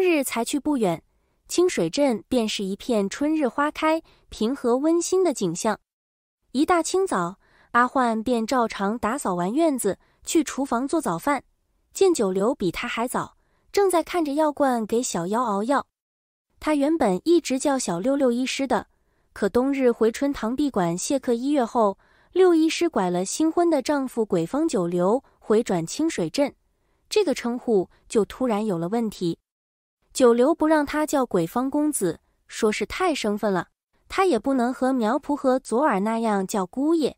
日才去不远，清水镇便是一片春日花开、平和温馨的景象。一大清早，阿焕便照常打扫完院子，去厨房做早饭。见九流比他还早，正在看着药罐给小妖熬药。他原本一直叫小六六医师的，可冬日回春堂闭馆谢客一月后，六医师拐了新婚的丈夫鬼方九流回转清水镇，这个称呼就突然有了问题。九流不让他叫鬼方公子，说是太生分了。他也不能和苗仆和左耳那样叫姑爷。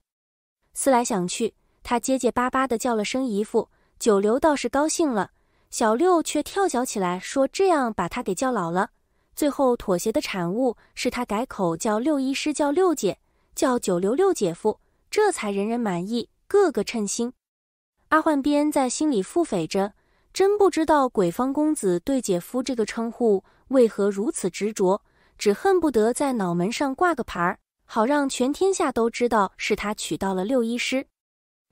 思来想去，他结结巴巴地叫了声姨父。九流倒是高兴了，小六却跳脚起来说：“这样把他给叫老了。”最后妥协的产物是他改口叫六医师，叫六姐，叫九流六姐夫，这才人人满意，个个称心。阿焕边在心里腹诽着。真不知道鬼方公子对姐夫这个称呼为何如此执着，只恨不得在脑门上挂个牌，好让全天下都知道是他娶到了六一师。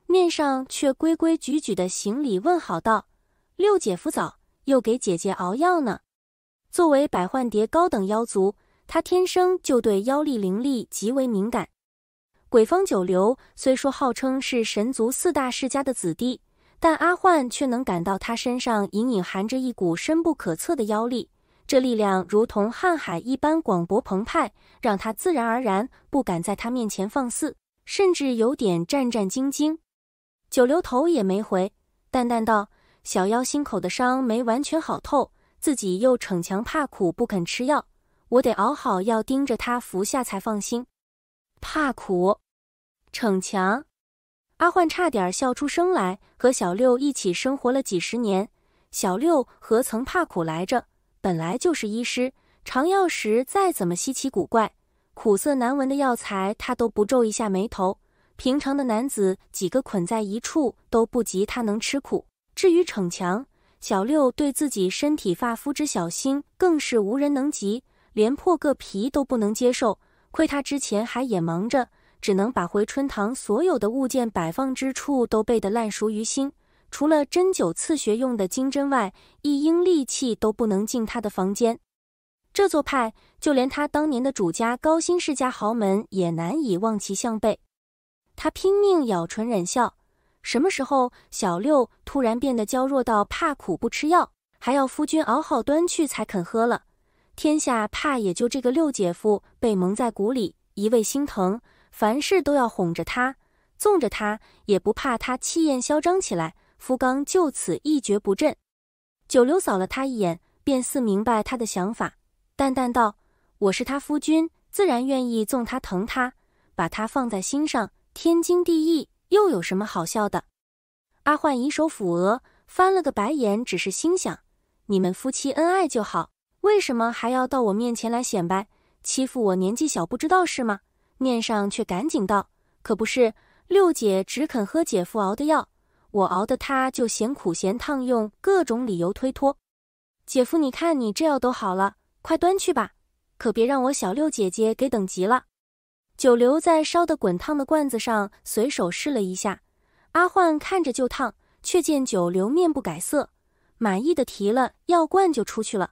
面上却规规矩矩的行礼问好道：“六姐夫早，又给姐姐熬药呢。”作为百幻蝶高等妖族，他天生就对妖力灵力极为敏感。鬼方九流虽说号称是神族四大世家的子弟。但阿幻却能感到他身上隐隐含着一股深不可测的妖力，这力量如同瀚海一般广博澎湃，让他自然而然不敢在他面前放肆，甚至有点战战兢兢。九流头也没回，淡淡道：“小妖心口的伤没完全好透，自己又逞强怕苦，不肯吃药，我得熬好药盯着他服下才放心。怕苦，逞强。”阿焕差点笑出声来，和小六一起生活了几十年，小六何曾怕苦来着？本来就是医师，尝药时再怎么稀奇古怪、苦涩难闻的药材，他都不皱一下眉头。平常的男子几个捆在一处，都不及他能吃苦。至于逞强，小六对自己身体发肤之小心更是无人能及，连破个皮都不能接受。亏他之前还眼盲着。只能把回春堂所有的物件摆放之处都背得烂熟于心，除了针灸刺穴用的金针外，一应利器都不能进他的房间。这座派，就连他当年的主家高辛世家豪门也难以望其项背。他拼命咬唇忍笑，什么时候小六突然变得娇弱到怕苦不吃药，还要夫君熬好端去才肯喝了？天下怕也就这个六姐夫被蒙在鼓里，一味心疼。凡事都要哄着他，纵着他，也不怕他气焰嚣张起来。福刚就此一蹶不振。九流扫了他一眼，便似明白他的想法，淡淡道：“我是他夫君，自然愿意纵他、疼他，把他放在心上，天经地义，又有什么好笑的？”阿焕以手抚额，翻了个白眼，只是心想：你们夫妻恩爱就好，为什么还要到我面前来显摆，欺负我年纪小不知道是吗？面上却赶紧道：“可不是，六姐只肯喝姐夫熬的药，我熬的她就嫌苦嫌烫，用各种理由推脱。姐夫，你看你这药都好了，快端去吧，可别让我小六姐姐给等急了。”九留在烧得滚烫的罐子上随手试了一下，阿焕看着就烫，却见九流面不改色，满意的提了药罐就出去了。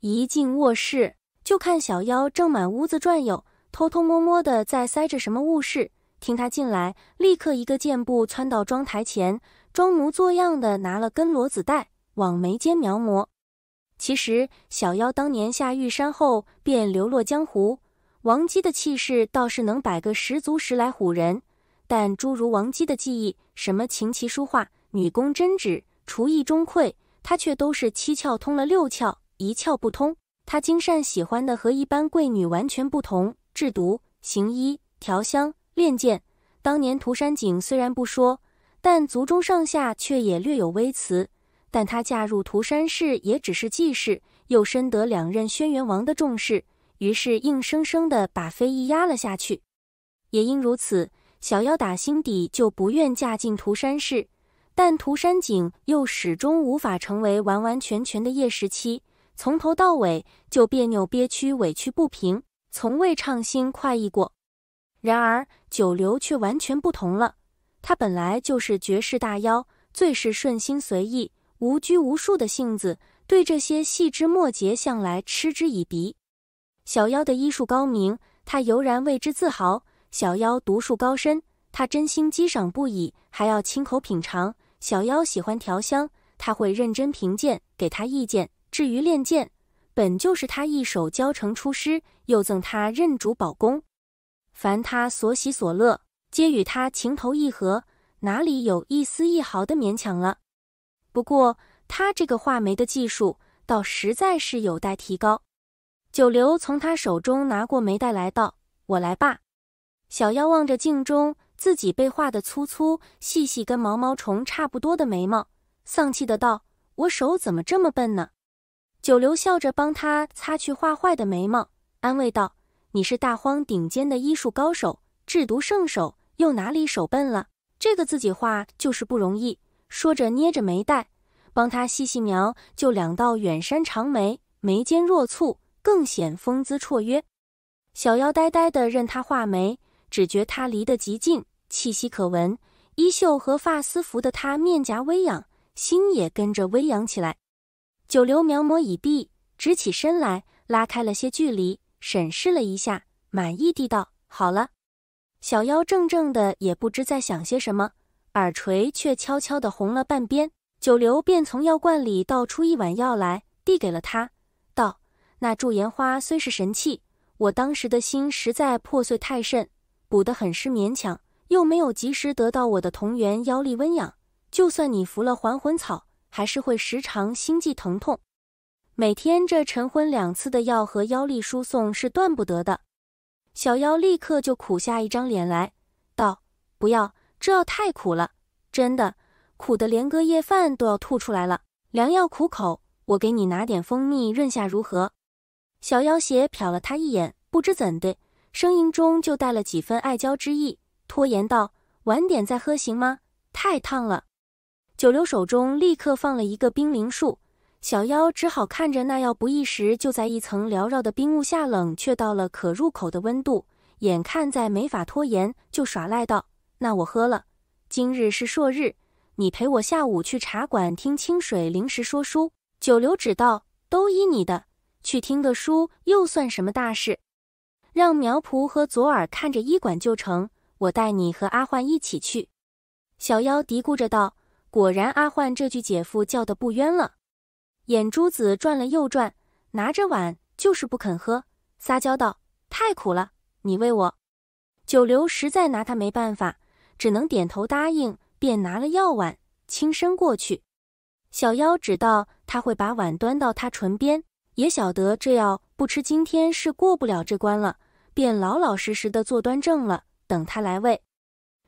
一进卧室，就看小妖正满屋子转悠。偷偷摸摸的在塞着什么物事。听他进来，立刻一个箭步窜到妆台前，装模作样的拿了根罗子带往眉间描摹。其实小妖当年下玉山后便流落江湖，王姬的气势倒是能摆个十足十来唬人。但诸如王姬的技艺，什么琴棋书画、女工针纸、厨艺钟馈，他却都是七窍通了六窍，一窍不通。他金善喜欢的和一般贵女完全不同。制毒、行医、调香、练剑，当年涂山璟虽然不说，但族中上下却也略有微词。但她嫁入涂山氏也只是继室，又深得两任轩辕王的重视，于是硬生生的把非议压了下去。也因如此，小妖打心底就不愿嫁进涂山氏。但涂山璟又始终无法成为完完全全的叶十七，从头到尾就别扭、憋屈、委屈、不平。从未畅心快意过，然而九流却完全不同了。他本来就是绝世大妖，最是顺心随意、无拘无束的性子，对这些细枝末节向来嗤之以鼻。小妖的医术高明，他油然为之自豪；小妖毒术高深，他真心激赏不已，还要亲口品尝。小妖喜欢调香，他会认真评鉴，给他意见。至于练剑，本就是他一手教成出师。又赠他任主宝宫，凡他所喜所乐，皆与他情投意合，哪里有一丝一毫的勉强了？不过他这个画眉的技术，倒实在是有待提高。九流从他手中拿过眉带来道：“我来吧。”小妖望着镜中自己被画的粗粗细细，跟毛毛虫差不多的眉毛，丧气的道：“我手怎么这么笨呢？”九流笑着帮他擦去画坏的眉毛。安慰道：“你是大荒顶尖的医术高手，制毒圣手，又哪里手笨了？这个自己画就是不容易。”说着，捏着眉黛，帮他细细描，就两道远山长眉，眉间若蹙，更显风姿绰约。小妖呆呆的任他画眉，只觉他离得极近，气息可闻，衣袖和发丝拂的他面颊微痒，心也跟着微痒起来。九流描摹已毕，直起身来，拉开了些距离。审视了一下，满意地道：“好了。”小妖怔怔的，也不知在想些什么，耳垂却悄悄的红了半边。九流便从药罐里倒出一碗药来，递给了他，道：“那驻颜花虽是神器，我当时的心实在破碎太甚，补的很是勉强，又没有及时得到我的同源妖力温养，就算你服了还魂草，还是会时常心悸疼痛。”每天这晨昏两次的药和妖力输送是断不得的。小妖立刻就苦下一张脸来，道：“不要，这药太苦了，真的苦得连隔夜饭都要吐出来了。良药苦口，我给你拿点蜂蜜润下如何？”小妖邪瞟了他一眼，不知怎的，声音中就带了几分爱娇之意，拖延道：“晚点再喝行吗？太烫了。”九流手中立刻放了一个冰灵术。小妖只好看着那药，不一时就在一层缭绕的冰雾下冷却到了可入口的温度。眼看再没法拖延，就耍赖道：“那我喝了。今日是朔日，你陪我下午去茶馆听清水灵石说书。”九流指道：“都依你的，去听个书又算什么大事？让苗仆和左耳看着医馆就成，我带你和阿焕一起去。”小妖嘀咕着道：“果然阿焕这句姐夫叫的不冤了。”眼珠子转了又转，拿着碗就是不肯喝，撒娇道：“太苦了，你喂我。”九流实在拿他没办法，只能点头答应，便拿了药碗，轻伸过去。小妖知道他会把碗端到他唇边，也晓得这药不吃今天是过不了这关了，便老老实实的坐端正了，等他来喂。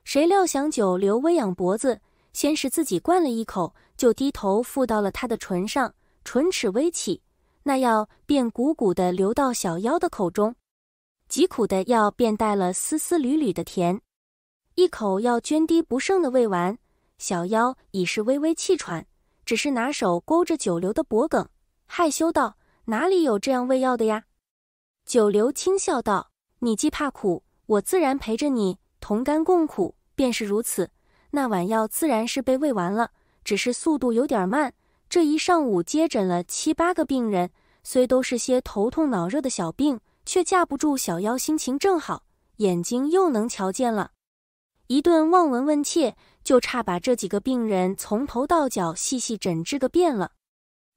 谁料想九流微仰脖子，先是自己灌了一口，就低头附到了他的唇上。唇齿微起，那药便鼓鼓的流到小妖的口中。极苦的药便带了丝丝缕缕的甜。一口药涓滴不剩的喂完，小妖已是微微气喘，只是拿手勾着九流的脖颈，害羞道：“哪里有这样喂药的呀？”九流轻笑道：“你既怕苦，我自然陪着你同甘共苦，便是如此。那碗药自然是被喂完了，只是速度有点慢。”这一上午接诊了七八个病人，虽都是些头痛脑热的小病，却架不住小妖心情正好，眼睛又能瞧见了，一顿望闻问切，就差把这几个病人从头到脚细细诊治个遍了，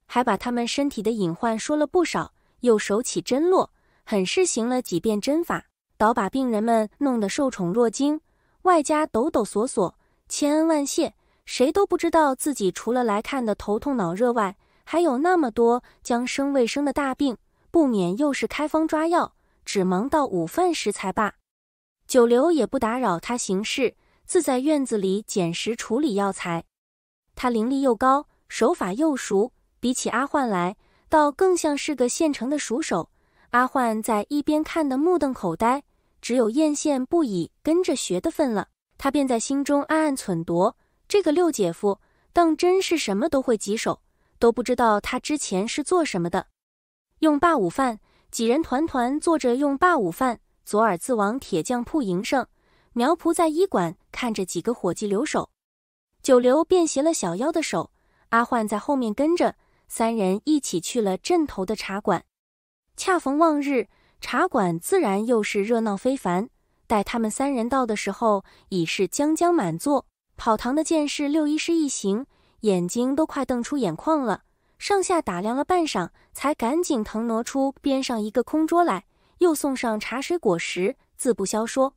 还把他们身体的隐患说了不少，又手起针落，很是行了几遍针法，倒把病人们弄得受宠若惊，外加抖抖索索，千恩万谢。谁都不知道自己除了来看的头痛脑热外，还有那么多将生未生的大病，不免又是开方抓药，只忙到午饭时才罢。九流也不打扰他行事，自在院子里捡拾处理药材。他灵力又高，手法又熟，比起阿焕来，倒更像是个现成的熟手。阿焕在一边看得目瞪口呆，只有艳羡不已、跟着学的份了。他便在心中暗暗忖度。这个六姐夫当真是什么都会几手，都不知道他之前是做什么的。用罢午饭，几人团团坐着。用罢午饭，左耳自往铁匠铺营生，苗仆在医馆看着几个伙计留守。九流便携了小妖的手，阿焕在后面跟着，三人一起去了镇头的茶馆。恰逢望日，茶馆自然又是热闹非凡。待他们三人到的时候，已是将将满座。跑堂的剑士六一师一行，眼睛都快瞪出眼眶了，上下打量了半晌，才赶紧腾挪出边上一个空桌来，又送上茶水果食，自不消说。